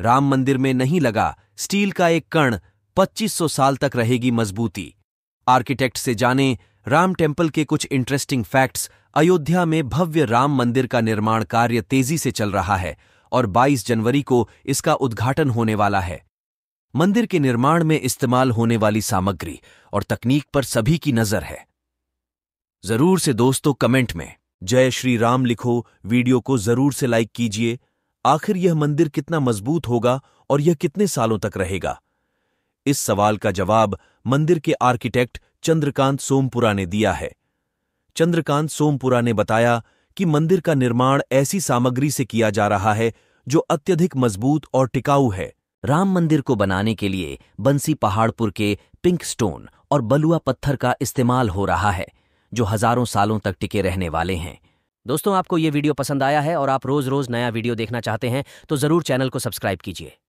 राम मंदिर में नहीं लगा स्टील का एक कण 2500 साल तक रहेगी मजबूती आर्किटेक्ट से जाने राम टेम्पल के कुछ इंटरेस्टिंग फैक्ट्स अयोध्या में भव्य राम मंदिर का निर्माण कार्य तेजी से चल रहा है और 22 जनवरी को इसका उद्घाटन होने वाला है मंदिर के निर्माण में इस्तेमाल होने वाली सामग्री और तकनीक पर सभी की नजर है जरूर से दोस्तों कमेंट में जय श्री राम लिखो वीडियो को जरूर से लाइक कीजिए आखिर यह मंदिर कितना मजबूत होगा और यह कितने सालों तक रहेगा इस सवाल का जवाब मंदिर के आर्किटेक्ट चंद्रकांत सोमपुरा ने दिया है चंद्रकांत सोमपुरा ने बताया कि मंदिर का निर्माण ऐसी सामग्री से किया जा रहा है जो अत्यधिक मजबूत और टिकाऊ है राम मंदिर को बनाने के लिए बंसी पहाड़पुर के पिंक स्टोन और बलुआ पत्थर का इस्तेमाल हो रहा है जो हजारों सालों तक टिके रहने वाले हैं दोस्तों आपको ये वीडियो पसंद आया है और आप रोज़ रोज़ नया वीडियो देखना चाहते हैं तो ज़रूर चैनल को सब्सक्राइब कीजिए